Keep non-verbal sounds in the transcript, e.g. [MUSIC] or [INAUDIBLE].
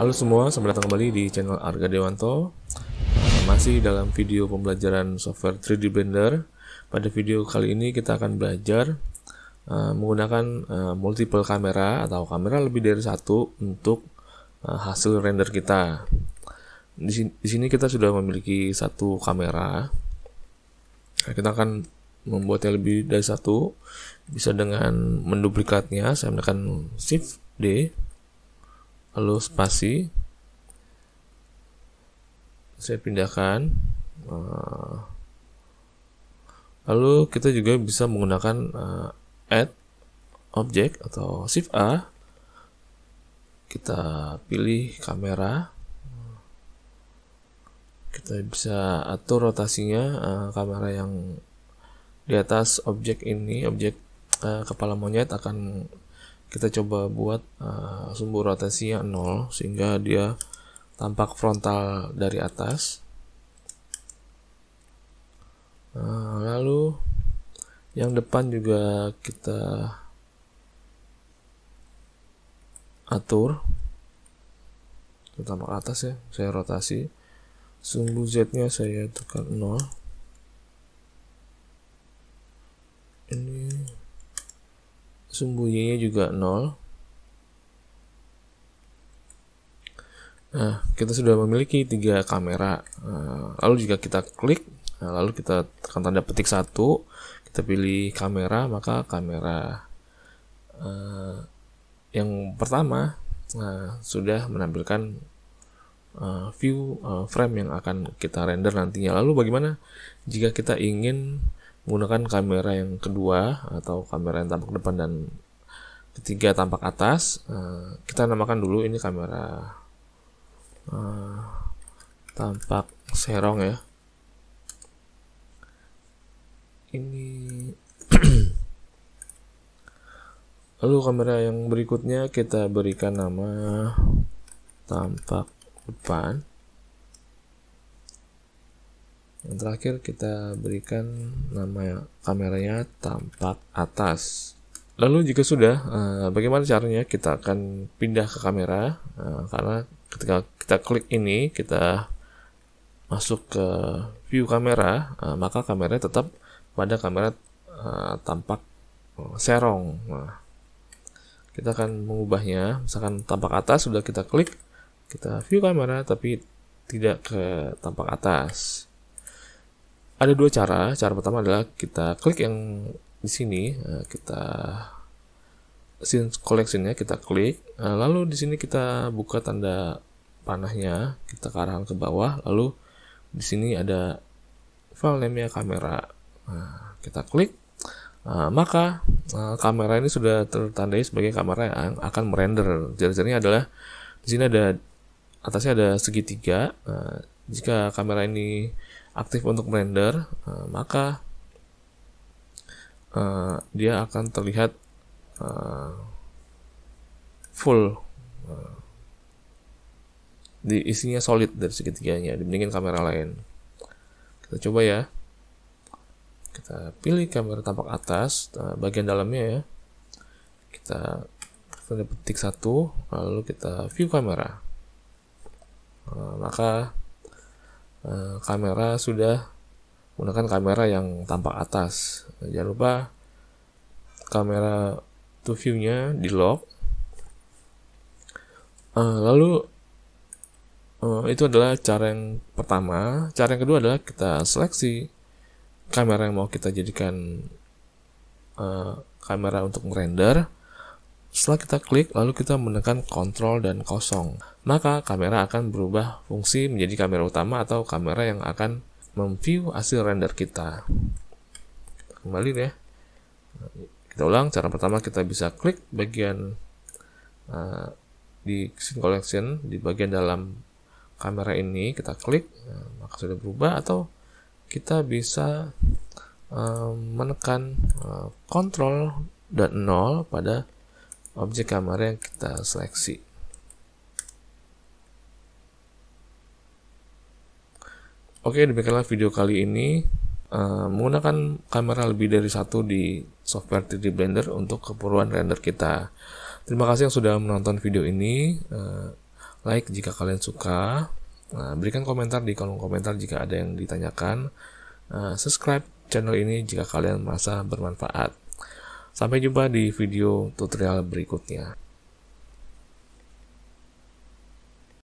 Halo semua, selamat datang kembali di channel Arga Dewanto Masih dalam video pembelajaran software 3D Blender Pada video kali ini kita akan belajar uh, menggunakan uh, multiple kamera atau kamera lebih dari satu untuk uh, hasil render kita di sini, di sini kita sudah memiliki satu kamera kita akan membuatnya lebih dari satu bisa dengan menduplikatnya saya menekan shift D lalu spasi saya pindahkan lalu eh, kita juga bisa menggunakan eh, add object atau shift A kita pilih kamera kita bisa atur rotasinya eh, kamera yang di atas objek ini objek kepala monyet akan kita coba buat uh, sumbu rotasinya 0 sehingga dia tampak frontal dari atas nah, lalu yang depan juga kita atur terutama atas ya saya rotasi sumbu Z nya saya tekan 0 sumbu y-nya juga 0. Nah, kita sudah memiliki tiga kamera. Eh, lalu jika kita klik, nah, lalu kita tekan tanda petik satu, kita pilih kamera, maka kamera eh, yang pertama eh, sudah menampilkan view frame yang akan kita render nantinya. Lalu bagaimana jika kita ingin menggunakan kamera yang kedua atau kamera yang tampak depan dan ketiga tampak atas uh, kita namakan dulu ini kamera uh, tampak serong ya ini [CLEARS THROAT] lalu kamera yang berikutnya kita berikan nama tampak depan yang terakhir kita berikan nama kameranya tampak atas lalu jika sudah eh, bagaimana caranya kita akan pindah ke kamera eh, karena ketika kita klik ini kita masuk ke view kamera eh, maka kamera tetap pada kamera tampak serong nah, kita akan mengubahnya misalkan tampak atas sudah kita klik kita view kamera tapi tidak ke tampak atas ada dua cara. Cara pertama adalah kita klik yang di sini, eh, kita scene collectionnya kita klik, eh, lalu di sini kita buka tanda panahnya, kita ke arahan ke bawah, lalu di sini ada file name-nya kamera. Nah, kita klik, eh, maka kamera ini sudah tertandai sebagai kamera yang akan merender. Jadi ini adalah di sini ada atasnya ada segitiga. jika kamera ini aktif untuk blender uh, eh, maka uh, dia akan terlihat uh, full. di isinya solid dari segitiganya dibandingin kamera lain. Kita coba ya. Kita pilih kamera tampak atas bagian dalamnya ya. Kita klik petik satu lalu kita view kamera. maka Eh, kamera sudah menggunakan kamera yang tampak atas. Jangan lupa kamera to view-nya di lock. Uh, lalu uh, itu adalah cara yang pertama. Cara yang kedua adalah kita seleksi kamera yang mau kita jadikan uh, kamera untuk render setelah kita klik, lalu kita menekan kontrol dan kosong. Maka kamera akan berubah fungsi menjadi kamera utama atau kamera yang akan memview hasil render kita. Kembali ya. Kita ulang, cara pertama kita bisa klik bagian uh, di scene collection, di bagian dalam kamera ini, kita klik, nah, maka sudah berubah, atau kita bisa uh, menekan uh, dan nol pada objek kamera yang kita seleksi Oke, demikianlah video kali ini. Eh, menggunakan kamera lebih dari satu di software 3D Blender untuk keperluan render kita. Terima kasih yang sudah menonton video ini. Eh, like jika kalian suka. Nah, berikan komentar di kolom komentar jika ada yang ditanyakan. Eh, subscribe channel ini jika kalian merasa bermanfaat. Sampai jumpa di video tutorial berikutnya.